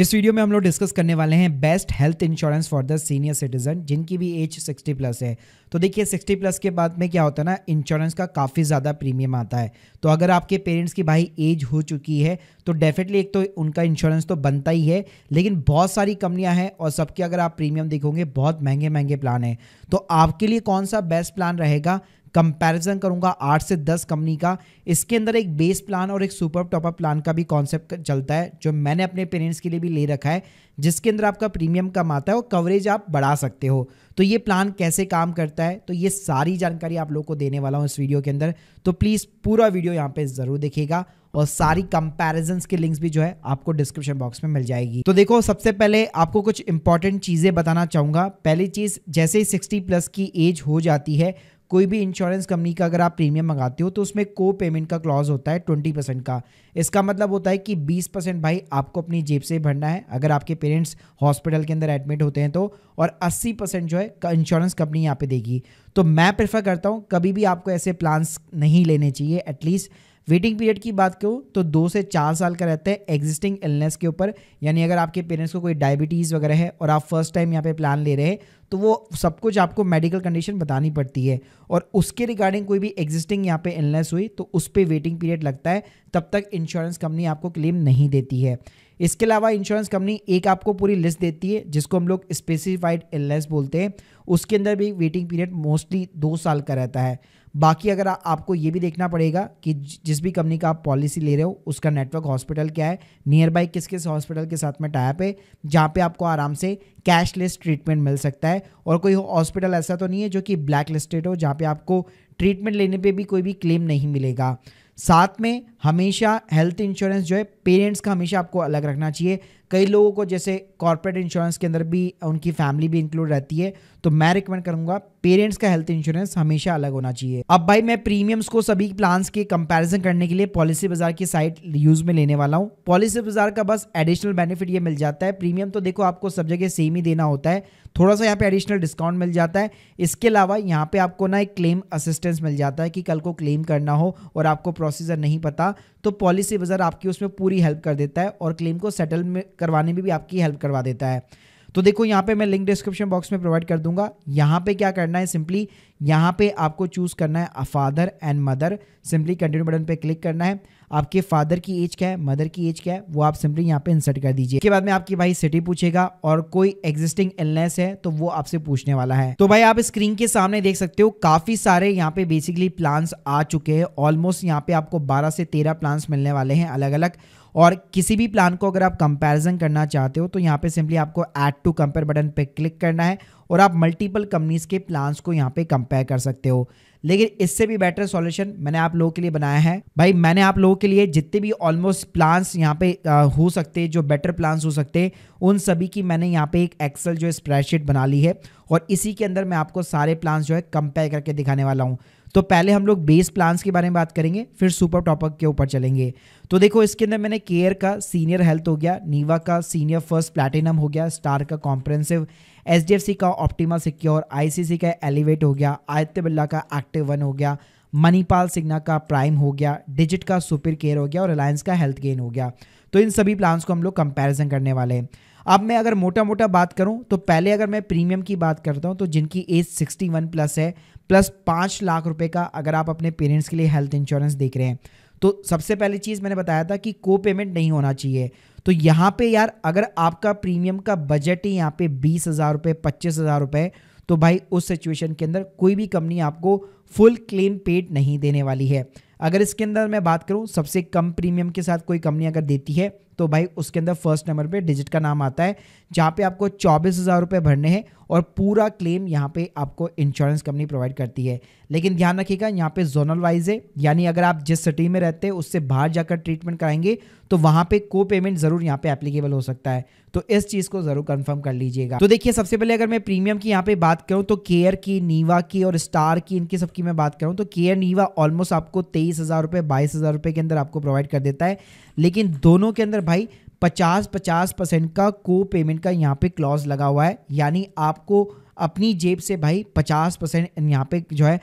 इस वीडियो में हम लोग डिस्कस करने वाले हैं best health insurance for the senior citizen जिनकी भी एज 60 प्लस है तो देखिए 60 प्लस के बाद में क्या होता है ना इंश्योरेंस का काफ़ी ज़्यादा प्रीमियम आता है तो अगर आपके पेरेंट्स की भाई एज हो चुकी है तो डेफिनेटली एक तो उनका इंश्योरेंस तो बनता ही है लेकिन बहुत सारी कंपनियाँ हैं और सबके अगर आप प्रीमियम देखोगे बहुत महंगे महंगे प्लान हैं तो आपके लिए कौन सा बेस्ट प्लान रहेगा कंपैरिजन करूंगा आठ से दस कंपनी का इसके अंदर एक बेस प्लान और एक सुपर टॉपअप प्लान का भी कॉन्सेप्ट चलता है जो मैंने अपने पेरेंट्स के लिए भी ले रखा है जिसके अंदर आपका प्रीमियम कम आता है और कवरेज आप बढ़ा सकते हो तो ये प्लान कैसे काम करता है तो ये सारी जानकारी आप लोग को देने वाला हूँ इस वीडियो के अंदर तो प्लीज़ पूरा वीडियो यहाँ पे ज़रूर देखिएगा और सारी कंपैरिजन के लिंक्स भी जो है आपको डिस्क्रिप्शन बॉक्स में मिल जाएगी तो देखो सबसे पहले आपको कुछ इंपॉर्टेंट चीज़ें बताना चाहूँगा पहली चीज़ जैसे ही सिक्सटी प्लस की एज हो जाती है कोई भी इंश्योरेंस कंपनी का अगर आप प्रीमियम मंगाते हो तो उसमें को पेमेंट का क्लॉज होता है ट्वेंटी परसेंट का इसका मतलब होता है कि बीस परसेंट भाई आपको अपनी जेब से भरना है अगर आपके पेरेंट्स हॉस्पिटल के अंदर एडमिट होते हैं तो और अस्सी परसेंट जो है इंश्योरेंस कंपनी यहाँ पे देगी तो मैं प्रेफर करता हूँ कभी भी आपको ऐसे प्लान्स नहीं लेने चाहिए एटलीस्ट वेटिंग पीरियड की बात करूँ तो दो से चार साल का रहता है एग्जिस्टिंग इलनेस के ऊपर यानी अगर आपके पेरेंट्स को कोई डायबिटीज़ वगैरह है और आप फर्स्ट टाइम यहाँ पे प्लान ले रहे हैं तो वो सब कुछ आपको मेडिकल कंडीशन बतानी पड़ती है और उसके रिगार्डिंग कोई भी एग्जिस्टिंग यहाँ पे इलनेस हुई तो उस पर वेटिंग पीरियड लगता है तब तक इंश्योरेंस कंपनी आपको क्लेम नहीं देती है इसके अलावा इंश्योरेंस कंपनी एक आपको पूरी लिस्ट देती है जिसको हम लोग स्पेसिफाइड इलनेस बोलते हैं उसके अंदर भी वेटिंग पीरियड मोस्टली दो साल का रहता है बाकी अगर आपको ये भी देखना पड़ेगा कि जिस भी कंपनी का आप पॉलिसी ले रहे हो उसका नेटवर्क हॉस्पिटल क्या है नियर बाई किस किस हॉस्पिटल के साथ में टाइप है जहाँ पे आपको आराम से कैशलेस ट्रीटमेंट मिल सकता है और कोई हॉस्पिटल ऐसा तो नहीं है जो कि ब्लैक लिस्टेड हो जहाँ पे आपको ट्रीटमेंट लेने पे भी कोई भी क्लेम नहीं मिलेगा साथ में हमेशा हेल्थ इंश्योरेंस जो है पेरेंट्स का हमेशा आपको अलग रखना चाहिए कई लोगों को जैसे कॉर्पोरेट इंश्योरेंस के अंदर भी उनकी फैमिली भी इंक्लूड रहती है तो मैं रिकमेंड करूंगा पेरेंट्स का हेल्थ इंश्योरेंस हमेशा अलग होना चाहिए अब भाई मैं प्रीमियम्स को सभी प्लान्स के कंपैरिजन करने के लिए पॉलिसी बाजार की साइट यूज में लेने वाला हूँ पॉलिसी बाजार का बस एडिशनल बेनिफिट ये मिल जाता है प्रीमियम तो देखो आपको सब जगह सेम ही देना होता है थोड़ा सा यहाँ पे एडिशनल डिस्काउंट मिल जाता है इसके अलावा यहाँ पे आपको ना एक क्लेम असिस्टेंस मिल जाता है कि कल को क्लेम करना हो और आपको प्रोसीजर नहीं पता तो पॉलिसी बाजार आपकी उसमें पूरी हेल्प कर देता है और क्लेम को सेटल में करवाने में भी आपकी हेल्प करवा देता है तो देखो यहाँ पे मैं लिंक डिस्क्रिप्शन बॉक्स में प्रोवाइड कर दूंगा यहाँ पे क्या करना है सिंपली यहाँ पे आपको चूज़ करना है father and mother simply continue button पे क्लिक करना है आपके फादर की एज क्या है मदर की एज क्या है वो आप सिंपली यहाँ पे इंसर्ट कर दीजिए के बाद में आपकी भाई सिटी पूछेगा और कोई एग्जिस्टिंग इलनेस है तो वो आपसे पूछने वाला है तो भाई आप स्क्रीन के सामने देख सकते हो काफी सारे यहाँ पे बेसिकली प्लान्स आ चुके हैं ऑलमोस्ट यहाँ पे आपको बारह से तेरह प्लान्स मिलने वाले हैं अलग अलग और किसी भी प्लान को अगर आप कंपैरिजन करना चाहते हो तो यहाँ पे सिंपली आपको ऐड टू कंपेयर बटन पे क्लिक करना है और आप मल्टीपल कंपनीज़ के प्लान्स को यहाँ पे कंपेयर कर सकते हो लेकिन इससे भी बेटर सॉल्यूशन मैंने आप लोगों के लिए बनाया है भाई मैंने आप लोगों के लिए जितने भी ऑलमोस्ट प्लान्स यहाँ पे हो सकते जो बेटर प्लान्स हो सकते उन सभी की मैंने यहाँ पे एक एक्सेल जो स्प्रेडशीट बना ली है और इसी के अंदर मैं आपको सारे प्लान्स जो है कंपेयर करके दिखाने वाला हूँ तो पहले हम लोग बेस प्लान्स के बारे में बात करेंगे फिर सुपर टॉपअप के ऊपर चलेंगे तो देखो इसके अंदर मैंने केयर का सीनियर हेल्थ हो गया नीवा का सीनियर फर्स्ट प्लैटिनम हो गया स्टार का कॉम्प्रेंसिव एच का ऑप्टीमा सिक्योर आई का एलिवेट हो गया आदित्य बिरला का एक्टिव वन हो गया मनीपाल सिग्ना का प्राइम हो गया डिजिट का सुपर केयर हो गया और रिलायंस का हेल्थ गेन हो गया तो इन सभी प्लान्स को हम लोग कंपैरिजन करने वाले हैं अब मैं अगर मोटा मोटा बात करूं तो पहले अगर मैं प्रीमियम की बात करता हूं तो जिनकी एज 61 प्लस है प्लस पाँच लाख रुपए का अगर आप अपने पेरेंट्स के लिए हेल्थ इंश्योरेंस देख रहे हैं तो सबसे पहली चीज़ मैंने बताया था कि को पेमेंट नहीं होना चाहिए तो यहाँ पे यार अगर आपका प्रीमियम का बजट ही यहाँ पे बीस हज़ार रुपये पच्चीस हज़ार रुपये तो भाई उस सिचुएशन के अंदर कोई भी कंपनी आपको फुल क्लेम पेड नहीं देने वाली है अगर इसके अंदर मैं बात करूँ सबसे कम प्रीमियम के साथ कोई कंपनी अगर देती है तो भाई उसके अंदर फर्स्ट नंबर पे डिजिट का नाम आता है जहाँ पे आपको चौबीस हज़ार रुपये भरने हैं और पूरा क्लेम यहाँ पे आपको इंश्योरेंस कंपनी प्रोवाइड करती है लेकिन ध्यान रखिएगा यहाँ पे जोनल वाइज है यानी अगर आप जिस सिटी में रहते हैं उससे बाहर जाकर ट्रीटमेंट कराएंगे तो वहाँ पे को पेमेंट ज़रूर यहाँ पे एप्लीकेबल हो सकता है तो इस चीज़ को ज़रूर कंफर्म कर लीजिएगा तो देखिए सबसे पहले अगर मैं प्रीमियम की यहाँ पे बात करूँ तो केयर की नीवा की और स्टार की इनकी सबकी मैं बात करूँ तो केयर नीवा ऑलमोस्ट आपको तेईस हज़ार रुपये बाईस हज़ार के अंदर आपको प्रोवाइड कर देता है लेकिन दोनों के अंदर भाई पचास पचास परसेंट का को पेमेंट का यहाँ पे क्लॉज लगा हुआ है यानी आपको अपनी जेब से भाई पचास परसेंट यहाँ पे जो है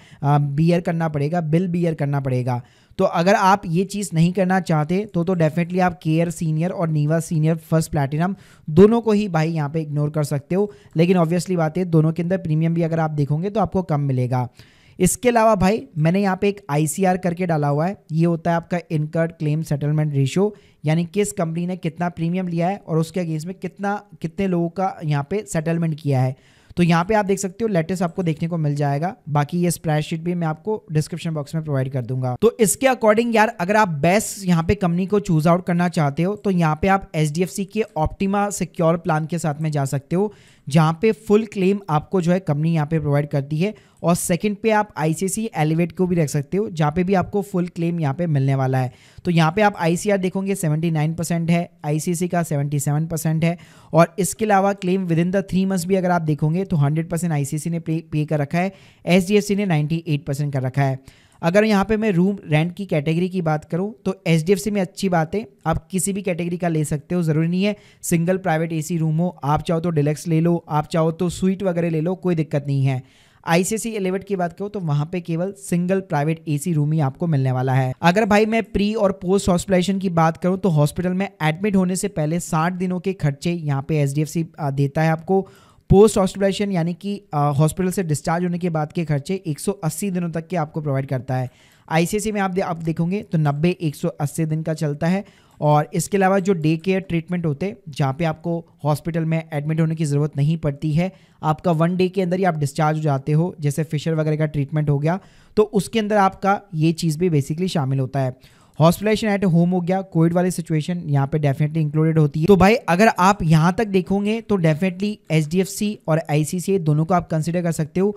बियर करना पड़ेगा बिल बियर करना पड़ेगा तो अगर आप ये चीज़ नहीं करना चाहते तो तो डेफिनेटली आप केयर सीनियर और नीवा सीनियर फर्स्ट प्लैटिनम दोनों को ही भाई यहाँ पे इग्नोर कर सकते हो लेकिन ऑब्वियसली बात है दोनों के अंदर प्रीमियम भी अगर आप देखोगे तो आपको कम मिलेगा इसके अलावा भाई मैंने यहाँ पे एक आईसीआर करके डाला हुआ है ये होता है आपका इनकर्ड क्लेम सेटलमेंट रेशियो यानी किस कंपनी ने कितना प्रीमियम लिया है और उसके अगेंस्ट में कितना कितने लोगों का यहाँ पे सेटलमेंट किया है तो यहाँ पे आप देख सकते हो लेटेस्ट आपको देखने को मिल जाएगा बाकी ये स्प्रेडशीट भी मैं आपको डिस्क्रिप्शन बॉक्स में प्रोवाइड कर दूंगा तो इसके अकॉर्डिंग यार अगर आप बेस्ट यहाँ पे कंपनी को चूज आउट करना चाहते हो तो यहाँ पे आप एच के ऑप्टिमा सिक्योर प्लान के साथ में जा सकते हो जहाँ पे फुल क्लेम आपको जो है कंपनी यहाँ पे प्रोवाइड करती है और सेकंड पे आप आईसीसी एलिवेट को भी रख सकते हो जहाँ पे भी आपको फुल क्लेम यहाँ पे मिलने वाला है तो यहाँ पे आप आईसीआर देखोगे 79 परसेंट है आईसीसी का 77 परसेंट है और इसके अलावा claim within the three months भी अगर आप देखोगे तो हंड्रेड परसेंट ने पे, पे कर रखा है एस ने नाइन्टी कर रखा है अगर यहाँ पे मैं रूम रेंट की कैटेगरी की बात करूँ तो एच में अच्छी बात है आप किसी भी कैटेगरी का ले सकते हो ज़रूरी नहीं है सिंगल प्राइवेट एसी रूम हो आप चाहो तो डिलेक्स ले लो आप चाहो तो स्वीट वगैरह ले लो कोई दिक्कत नहीं है आईसीसी एलेवेट की बात करो तो वहां पे केवल सिंगल प्राइवेट एसी रूम ही आपको मिलने वाला है अगर भाई मैं प्री और पोस्ट हॉस्पिटलाइजेशन की बात करूं तो हॉस्पिटल में एडमिट होने से पहले साठ दिनों के खर्चे यहाँ पे एच देता है आपको पोस्ट हॉस्पिटलाइजेशन यानी कि हॉस्पिटल से डिस्चार्ज होने के बाद के खर्चे 180 दिनों तक के आपको प्रोवाइड करता है आई में आप दे, आप देखोगे तो 90 180 दिन का चलता है और इसके अलावा जो डे केयर ट्रीटमेंट होते जहाँ पे आपको हॉस्पिटल में एडमिट होने की ज़रूरत नहीं पड़ती है आपका वन डे के अंदर ही आप डिस्चार्ज हो जाते हो जैसे फिशर वगैरह का ट्रीटमेंट हो गया तो उसके अंदर आपका ये चीज़ भी बेसिकली शामिल होता है हॉस्पिटलाइजेशन एट होम हो गया कोविड वाली सिचुएशन यहाँ पे डेफिनेटली इंक्लूडेड होती है तो भाई अगर आप यहाँ तक देखोगे तो डेफिनेटली एच और आई दोनों को आप कंसिडर कर सकते हो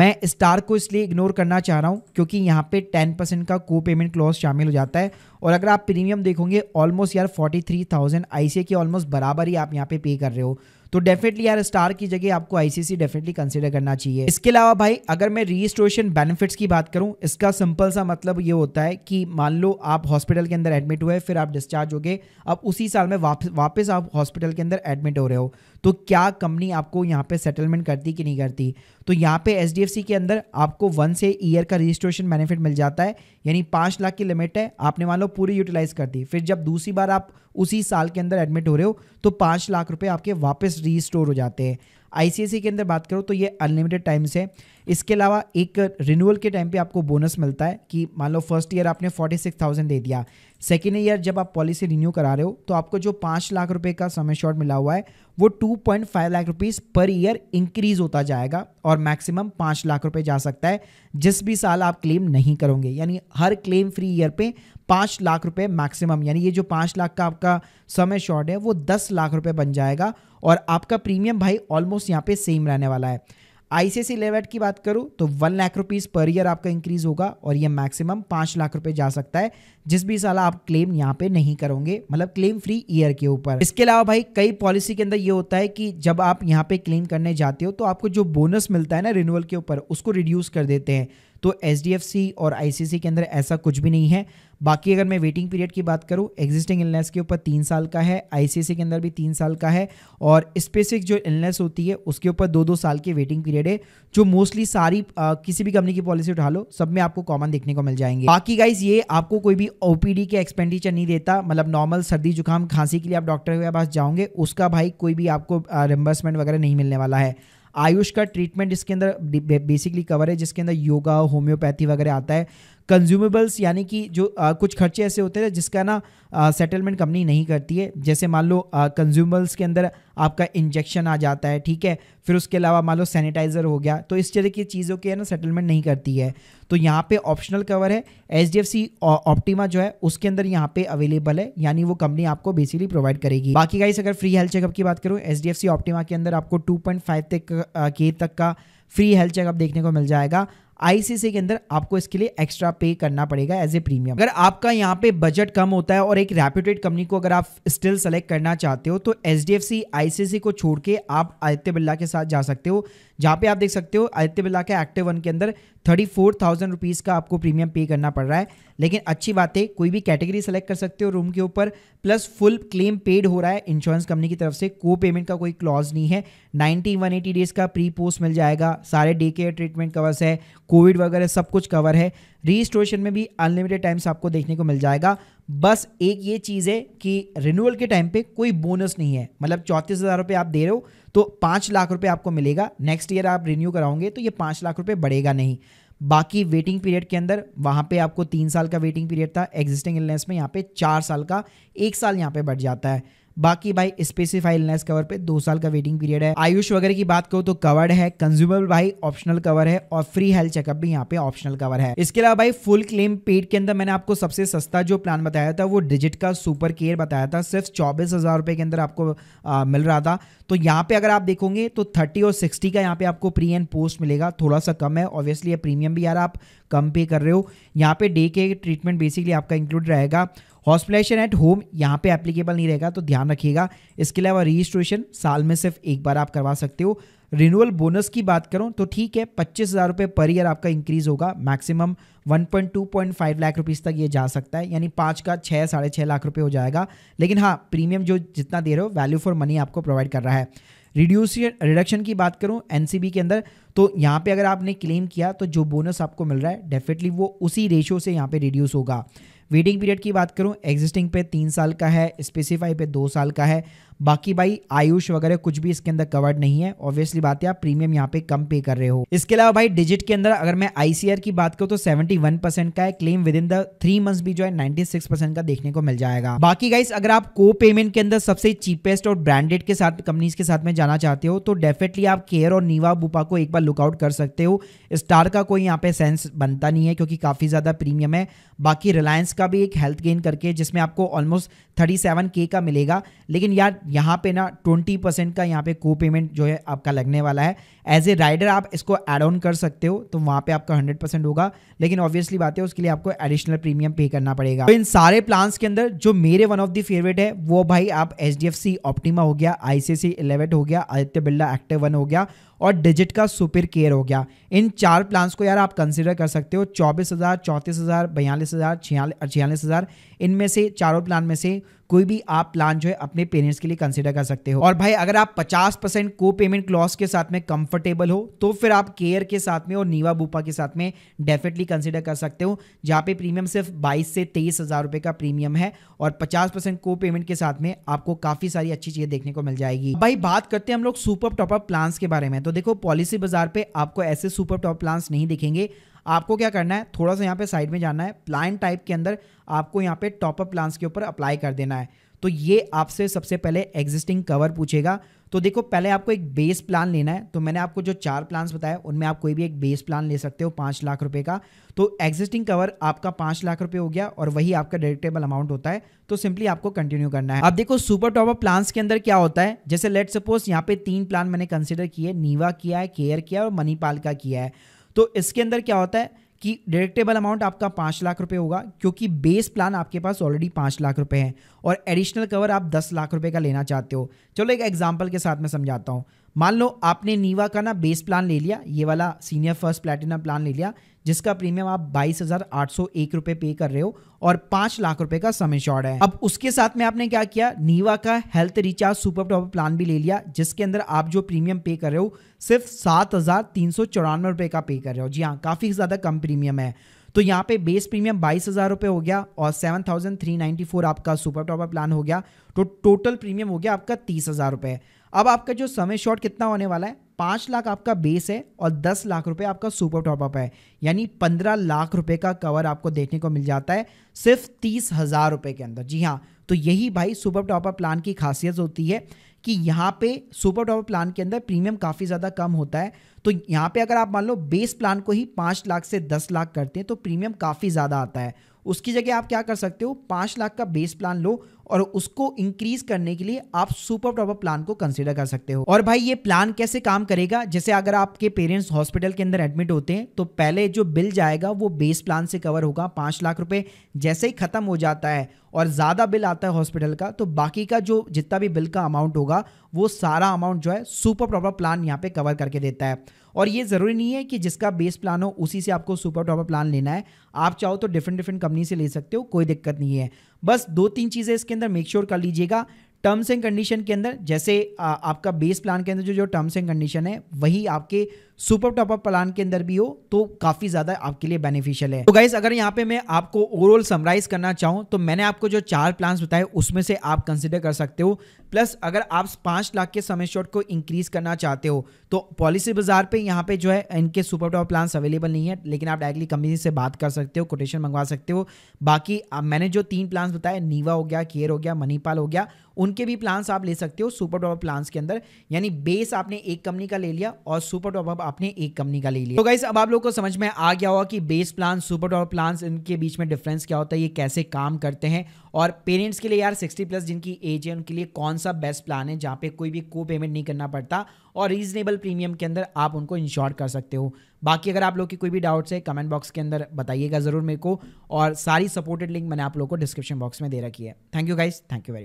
मैं स्टार को इसलिए इग्नोर करना चाह रहा हूँ क्योंकि यहाँ पे 10% का को पेमेंट क्लॉज शामिल हो जाता है और अगर आप प्रीमियम देखोगे ऑलमोस्ट यार 43,000 आईसीए के ऑलमोस्ट बराबर ही आप यहाँ पे पे कर रहे हो तो डेफिनेटली यार स्टार की जगह आपको आईसीसी डेफिनेटली कंसिडर करना चाहिए इसके अलावा भाई अगर मैं रिस्टोरेशन बेनिफिट्स की बात करूं इसका सिंपल सा मतलब ये होता है कि मान लो आप हॉस्पिटल के अंदर एडमिट हुए फिर आप डिस्चार्ज हो गए अब उसी साल में वापस आप हॉस्पिटल के अंदर एडमिट हो रहे हो तो क्या कंपनी आपको यहाँ पे सेटलमेंट करती कि नहीं करती तो यहाँ पे एच के अंदर आपको वन से ईयर का रजिस्ट्रेशन बेनिफिट मिल जाता है यानी पाँच लाख की लिमिट है आपने मान लो पूरी यूटिलाइज कर दी फिर जब दूसरी बार आप उसी साल के अंदर एडमिट हो रहे हो तो पाँच लाख रुपये आपके वापस रीस्टोर हो जाते हैं आईसीआईसी के अंदर बात करो तो ये अनलिमिटेड टाइम्स है इसके अलावा एक रिन्यूअल के टाइम पे आपको बोनस मिलता है कि मान लो फर्स्ट ईयर आपने फोर्टी सिक्स थाउजेंड दे दिया सेकेंड ईयर जब आप पॉलिसी रिन्यू करा रहे हो तो आपको जो पाँच लाख रुपए का समय शॉर्ट मिला हुआ है वो two point five lakh rupees per year increase होता जाएगा और मैक्सिमम पाँच लाख रुपए जा सकता है जिस भी साल आप क्लेम नहीं करोगे यानी हर क्लेम फ्री ईयर पे पाँच लाख रुपए मैक्सिमम यानी ये जो पाँच लाख का आपका समय शॉर्ट है वो दस लाख रुपए बन जाएगा और आपका प्रीमियम भाई ऑलमोस्ट यहाँ पे सेम रहने वाला है आईसीआईसी लेवेट की बात करूँ तो one lakh rupees per year आपका इंक्रीज होगा और ये मैक्सिमम पाँच लाख रुपए जा सकता है जिस भी साल आप क्लेम यहाँ पे नहीं करोगे मतलब क्लेम फ्री ईयर के ऊपर इसके अलावा भाई कई पॉलिसी के अंदर ये होता है कि जब आप यहाँ पे क्लेम करने जाते हो तो आपको जो बोनस मिलता है ना रिन्यूअल के ऊपर उसको रिड्यूस कर देते हैं तो एच डी एफ सी और आईसीसी के अंदर ऐसा कुछ भी नहीं है बाकी अगर मैं वेटिंग पीरियड की बात करूँ एग्जिस्टिंग इलनेस के ऊपर तीन साल का है आईसीसी के अंदर भी तीन साल का है और स्पेसिफिक जो इलनेस होती है उसके ऊपर दो दो साल की वेटिंग पीरियड है जो मोस्टली सारी आ, किसी भी कंपनी की पॉलिसी उठा लो सब में आपको कॉमन देखने को मिल जाएंगे बाकी गाइज ये आपको कोई भी ओपीडी के एक्सपेंडिचर नहीं देता मतलब नॉर्मल सर्दी जुकाम खांसी के लिए आप डॉक्टर के पास जाओगे उसका भाई कोई भी आपको रिम्बर्समेंट वगैरह नहीं मिलने वाला है आयुष का ट्रीटमेंट इसके अंदर बेसिकली कवर है जिसके अंदर योगा होम्योपैथी वगैरह आता है कंज्यूमेबल्स यानी कि जो आ, कुछ खर्चे ऐसे होते हैं जिसका ना सेटलमेंट कंपनी नहीं करती है जैसे मान लो कंज्यूमेबल्स के अंदर आपका इंजेक्शन आ जाता है ठीक है फिर उसके अलावा मान लो सैनिटाइज़र हो गया तो इस तरह की चीज़ों के ना सेटलमेंट नहीं करती है तो यहाँ पे ऑप्शनल कवर है H D F C Optima जो है उसके अंदर यहाँ पे अवेलेबल है यानी वो कंपनी आपको बेसिकली प्रोवाइड करेगी बाकी गाइस अगर फ्री हेल्थ चेकअप की बात करूँ H D F C Optima के अंदर आपको टू पॉइंट फाइव तक के तक का फ्री हेल्थ चेकअप देखने को मिल जाएगा आईसीसी के अंदर आपको इसके लिए एक्स्ट्रा पे करना पड़ेगा एज ए प्रीमियम अगर आपका यहाँ पे बजट कम होता है और एक रेप्यूटेड कंपनी को अगर आप स्टिल सेलेक्ट करना चाहते हो तो एच डी आईसीसी को छोड़ के आप आदित्य बिल्ला के साथ जा सकते हो जहाँ पे आप देख सकते हो आदित्य बिरला के एक्टिव वन के अंदर थर्टी फोर थाउजेंड रुपीज़ का आपको प्रीमियम पे करना पड़ रहा है लेकिन अच्छी बात है कोई भी कैटेगरी सेलेक्ट कर सकते हो रूम के ऊपर प्लस फुल क्लेम पेड हो रहा है इंश्योरेंस कंपनी की तरफ से को पेमेंट का कोई क्लॉज नहीं है नाइनटी वन एटी डेज़ का प्री पोस्ट मिल जाएगा सारे डे केयर ट्रीटमेंट कवर्स है कोविड वगैरह सब कुछ कवर है रीस्टोरेशन में भी अनलिमिटेड टाइम्स आपको देखने को मिल जाएगा बस एक ये चीज़ है कि रिन्यूअल के टाइम पे कोई बोनस नहीं है मतलब चौंतीस हज़ार रुपये आप दे रहे हो तो पाँच लाख रुपये आपको मिलेगा नेक्स्ट ईयर आप रिन्यू कराओगे तो ये पाँच लाख रुपये बढ़ेगा नहीं बाकी वेटिंग पीरियड के अंदर वहाँ पे आपको तीन साल का वेटिंग पीरियड था एग्जिस्टिंग इलनेस में यहाँ पे चार साल का एक साल यहाँ पे बढ़ जाता है बाकी भाई स्पेसिफाइलनेस कवर पे दो साल का वेटिंग पीरियड है आयुष वगैरह की बात करो तो कवर्ड है कंज्यूमर भाई ऑप्शनल कवर है और फ्री हेल्थ चेकअप भी यहाँ पे ऑप्शनल कवर है इसके अलावा भाई फुल क्लेम पेड के अंदर मैंने आपको सबसे सस्ता जो प्लान बताया था वो डिजिट का सुपर केयर बताया था सिर्फ चौबीस हजार रुपए के अंदर आपको आ, मिल रहा था तो यहाँ पे अगर आप देखोगे तो थर्टी और सिक्सटी का यहाँ पे आपको प्री एंड पोस्ट मिलेगा थोड़ा सा कम है ऑब्वियसली प्रीमियम भी यार आप कम पे कर रहे हो यहाँ पे डे के ट्रीटमेंट बेसिकली आपका इंक्लूड रहेगा हॉस्पिटलाइजेशन एट होम यहाँ पे एप्लीकेबल नहीं रहेगा तो ध्यान रखिएगा इसके अलावा रजिस्ट्रेशन साल में सिर्फ एक बार आप करवा सकते हो रिन्यूअल बोनस की बात करूँ तो ठीक है पच्चीस हज़ार रुपये पर ईयर आपका इंक्रीज़ होगा मैक्सिमम 1.2.5 लाख रुपीस तक ये जा सकता है यानी पाँच का छः साढ़े छः लाख रुपये हो जाएगा लेकिन हाँ प्रीमियम जो जितना दे रहे हो वैल्यू फॉर मनी आपको प्रोवाइड कर रहा है रिड्यूस रिडक्शन की बात करूँ एन के अंदर तो यहाँ पे अगर आपने क्लेम किया तो जो बोनस आपको मिल रहा है डेफिनेटली वो उसी रेशियो से यहाँ पे रिड्यूस होगा वेटिंग पीरियड की बात करूँ एग्जिस्टिंग पे तीन साल का है स्पेसिफाई पे दो साल का है बाकी भाई आयुष वगैरह कुछ भी इसके अंदर कवर्ड नहीं है ऑब्वियसली बात है आप प्रीमियम यहाँ पे कम पे कर रहे हो इसके अलावा भाई डिजिट के अंदर अगर मैं आईसीआर की बात करूँ तो सेवेंटी का है claim within the three month भी जो है नाइन्टी का देखने को मिल जाएगा बाकी गाइस अगर आप को पेमेंट के अंदर सबसे चीपेस्ट और ब्रांडेड के साथ कंपनीज के साथ में जाना चाहते हो तो डेफिनेटली आप केयर और नीवा बुपा को एक बार लुकआउट कर सकते हो स्टार का कोई यहाँ पे सेंस बनता नहीं है क्योंकि काफी ज्यादा प्रीमियम है बाकी रिलायंस का भी एक हेल्थ गेन करके जिसमें आपको ऑलमोस्ट थर्टी सेवन के का मिलेगा लेकिन यार यहाँ पे ना ट्वेंटी परसेंट का यहाँ पे को पेमेंट जो है आपका लगने वाला है एज ए राइडर आप इसको एड ऑन कर सकते हो तो वहाँ पे आपका हंड्रेड परसेंट होगा लेकिन ऑब्वियसली बात है उसके लिए आपको एडिशनल प्रीमियम पे करना पड़ेगा तो इन सारे प्लान्स के अंदर जो मेरे वन ऑफ द फेवरेट है वो भाई आप एच डी एफ सी हो गया आई सी इलेवेट हो गया आदित्य बिरला एक्टिव वन हो गया और डिजिट का सुपर केयर हो गया इन चार प्लान्स को यार आप कंसिडर कर सकते हो चौबीस हज़ार चौंतीस हज़ार बयालीस हज़ार छियालीस छियालीस हज़ार इनमें से चारों प्लान में से कोई भी आप प्लान जो है अपने पेरेंट्स के लिए कंसिडर कर सकते हो और भाई अगर आप पचास परसेंट को पेमेंट क्लॉस के साथ में कंफर्टेबल हो तो फिर आप केयर के साथ में और नीवा बुपा के साथ में डेफिनेटली कंसिडर कर सकते हो जहाँ पे प्रीमियम सिर्फ बाईस से तेईस हज़ार रुपए का प्रीमियम है और पचास परसेंट को पेमेंट के साथ में आपको काफ़ी सारी अच्छी चीज़ें देखने को मिल जाएगी भाई बात करते हैं हम लोग सुपर टॉपअप प्लान के बारे में तो देखो पॉलिसी बाजार पे आपको ऐसे सुपर टॉप प्लान नहीं दिखेंगे आपको क्या करना है थोड़ा सा यहाँ पे साइड में जाना है प्लान टाइप के अंदर आपको यहाँ पे टॉपअप प्लान के ऊपर अप्लाई कर देना है तो ये आपसे सबसे पहले एग्जिस्टिंग कवर पूछेगा तो देखो पहले आपको एक बेस प्लान लेना है तो मैंने आपको जो चार प्लान्स बताया उनमें आप कोई भी एक बेस प्लान ले सकते हो पाँच लाख रुपए का तो एग्जिस्टिंग कवर आपका पाँच लाख रुपए हो गया और वही आपका डिडक्टेबल अमाउंट होता है तो सिंपली आपको कंटिन्यू करना है अब देखो सुपर टॉपअप प्लान्स के अंदर क्या होता है जैसे लेट सपोज यहाँ पे तीन प्लान मैंने कंसिडर किए नीवा किया है केयर किया और मनीपाल का किया है तो इसके अंदर क्या होता है कि डिडक्टेबल अमाउंट आपका पाँच लाख रुपए होगा क्योंकि बेस प्लान आपके पास ऑलरेडी पाँच लाख रुपए है और एडिशनल कवर आप दस लाख रुपए का लेना चाहते हो चलो एक एग्जाम्पल के साथ मैं समझाता हूँ मान लो आपने नीवा का ना बेस प्लान ले लिया ये वाला सीनियर फर्स्ट प्लेटिनम प्लान ले लिया जिसका प्रीमियम आप बाईस हजार आठ सौ एक रुपए पे कर रहे हो और पांच लाख रुपए का सम इंश्योर्ड है अब उसके साथ में आपने क्या किया नीवा का health recharge super top plan भी ले लिया जिसके अंदर आप जो प्रीमियम पे कर रहे हो सिर्फ सात हजार तीन सौ चौरानवे रुपए का पे कर रहे हो जी हाँ काफी ज्यादा कम प्रीमियम है तो यहाँ पे बेस प्रीमियम बाईस हज़ार रुपये हो गया और seven thousand three ninety four आपका सुपर टॉपर प्लान हो गया तो टोटल प्रीमियम हो गया आपका तीस हज़ार रुपए अब आपका जो समय शॉर्ट कितना होने वाला है पाँच लाख आपका बेस है और दस लाख रुपए आपका सुपर टॉपअप है यानी पंद्रह लाख रुपए का कवर आपको देखने को मिल जाता है सिर्फ तीस हज़ार रुपये के अंदर जी हाँ तो यही भाई सुपर टॉपअप प्लान की खासियत होती है कि यहाँ पे सुपर टॉपअप प्लान के अंदर प्रीमियम काफ़ी ज़्यादा कम होता है तो यहाँ पे अगर आप मान लो बेस प्लान को ही पाँच लाख से दस लाख करते हैं तो प्रीमियम काफ़ी ज़्यादा आता है उसकी जगह आप क्या कर सकते हो पाँच लाख का बेस प्लान लो और उसको इंक्रीज करने के लिए आप सुपर टॉपअप प्लान को कंसिडर कर सकते हो और भाई ये प्लान कैसे काम करेगा जैसे अगर आपके पेरेंट्स हॉस्पिटल के अंदर एडमिट होते हैं तो पहले जो बिल जाएगा वो बेस प्लान से कवर होगा पाँच लाख रुपए जैसे ही खत्म हो जाता है और ज़्यादा बिल आता है हॉस्पिटल का तो बाकी का जो जितना भी बिल का अमाउंट होगा वो सारा अमाउंट जो है सुपर प्रॉपर प्लान यहाँ पे कवर करके देता है और ये ज़रूरी नहीं है कि जिसका बेस प्लान हो उसी से आपको सुपर टॉपर प्लान लेना है आप चाहो तो डिफरेंट डिफरेंट कंपनी से ले सकते हो कोई दिक्कत नहीं है बस दो तीन चीज़ें इसके अंदर मेक श्योर कर लीजिएगा टर्म्स एंड कंडीशन के अंदर जैसे आ, आपका बेस प्लान के अंदर जो जो टर्म्स एंड कंडीशन है वही आपके सुपर टॉपअप प्लान के अंदर भी हो तो काफी ज्यादा आपके लिए बेनिफिशियल है तो गाइस अगर यहाँ पे मैं आपको ओवरऑल समराइज करना चाहूँ तो मैंने आपको जो चार प्लान्स बताए उसमें से आप कंसिडर कर सकते हो प्लस अगर आप पांच लाख के समय शॉट को इंक्रीज करना चाहते हो तो पॉलिसी बाजार पे यहाँ पे जो है इनके सुपर टॉप प्लान अवेलेबल नहीं है लेकिन आप डायरेक्टली कंपनी से बात कर सकते हो कोटेशन मंगवा सकते हो बाकी मैंने जो तीन प्लान बताए नीवा हो गया केयर हो गया मनीपाल हो गया उनके भी प्लान्स आप ले सकते हो सुपर टॉप प्लान्स के अंदर यानी बेस आपने एक कंपनी का ले लिया और सुपर टॉप आपने एक कंपनी का ले लिया तो गाइस अब आप लोग को समझ में आ गया होगा कि base plan super top plan इनके बीच में डिफरेंस क्या होता है ये कैसे काम करते हैं और पेरेंट्स के लिए यार 60 प्लस जिनकी एज है उनके लिए कौन सा बेस्ट प्लान है जहाँ पे कोई भी को पेमेंट नहीं करना पड़ता और रीजनेबल प्रीमियम के अंदर आप उनको इंश्योर कर सकते हो बाकी अगर आप लोग की कोई भी डाउट्स है कमेंट बॉक्स के अंदर बताइएगा ज़रूर मेरे को और सारी सपोर्टेड लिंक मैंने आप लोग को डिस्क्रिप्शन बॉक्स में दे रखी है thank you guys thank you very much